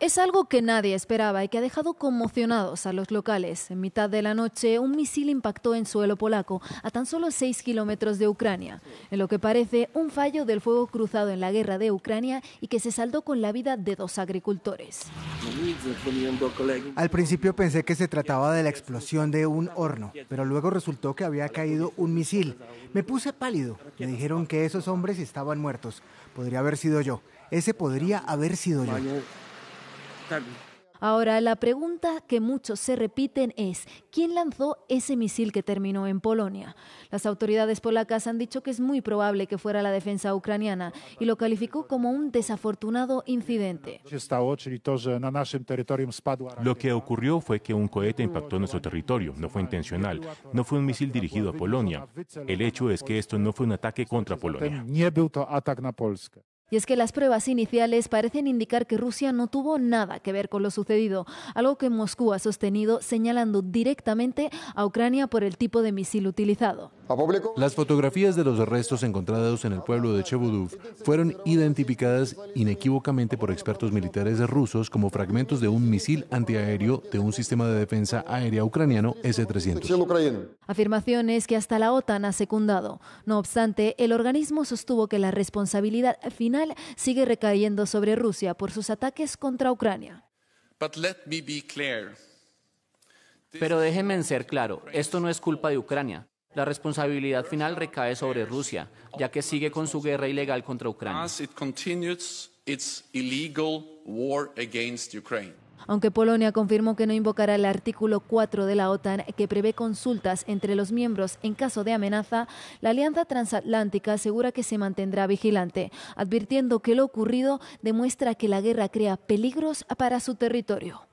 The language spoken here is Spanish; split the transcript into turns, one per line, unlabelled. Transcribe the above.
Es algo que nadie esperaba y que ha dejado conmocionados a los locales. En mitad de la noche, un misil impactó en suelo polaco, a tan solo 6 kilómetros de Ucrania, en lo que parece un fallo del fuego cruzado en la guerra de Ucrania y que se saldó con la vida de dos agricultores. Al principio pensé que se trataba de la explosión de un horno, pero luego resultó que había caído un misil. Me puse pálido. Me dijeron que esos hombres estaban muertos. Podría haber sido yo. Ese podría haber sido yo. Ahora, la pregunta que muchos se repiten es, ¿quién lanzó ese misil que terminó en Polonia? Las autoridades polacas han dicho que es muy probable que fuera la defensa ucraniana y lo calificó como un desafortunado incidente. Lo que ocurrió fue que un cohete impactó en nuestro territorio, no fue intencional, no fue un misil dirigido a Polonia. El hecho es que esto no fue un ataque contra Polonia. Y es que las pruebas iniciales parecen indicar que Rusia no tuvo nada que ver con lo sucedido, algo que Moscú ha sostenido señalando directamente a Ucrania por el tipo de misil utilizado. Las fotografías de los restos encontrados en el pueblo de Chebudov fueron identificadas inequívocamente por expertos militares rusos como fragmentos de un misil antiaéreo de un sistema de defensa aérea ucraniano S-300. Afirmaciones que hasta la OTAN ha secundado. No obstante, el organismo sostuvo que la responsabilidad final sigue recayendo sobre Rusia por sus ataques contra Ucrania. Pero déjenme ser claro, esto no es culpa de Ucrania. La responsabilidad final recae sobre Rusia, ya que sigue con su guerra ilegal contra Ucrania. Aunque Polonia confirmó que no invocará el artículo 4 de la OTAN, que prevé consultas entre los miembros en caso de amenaza, la Alianza Transatlántica asegura que se mantendrá vigilante, advirtiendo que lo ocurrido demuestra que la guerra crea peligros para su territorio.